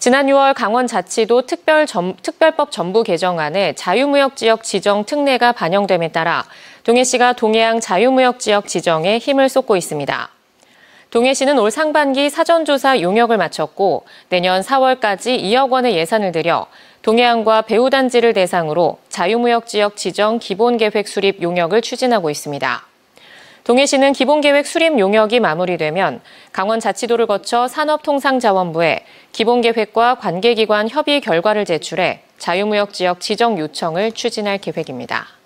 지난 6월 강원자치도 특별 점, 특별법 전부 개정안에 자유무역지역 지정 특례가 반영됨에 따라 동해시가 동해양 자유무역지역 지정에 힘을 쏟고 있습니다. 동해시는 올 상반기 사전조사 용역을 마쳤고 내년 4월까지 2억 원의 예산을 들여 동해안과 배후단지를 대상으로 자유무역지역 지정 기본계획 수립 용역을 추진하고 있습니다. 동해시는 기본계획 수립 용역이 마무리되면 강원자치도를 거쳐 산업통상자원부에 기본계획과 관계기관 협의 결과를 제출해 자유무역지역 지정 요청을 추진할 계획입니다.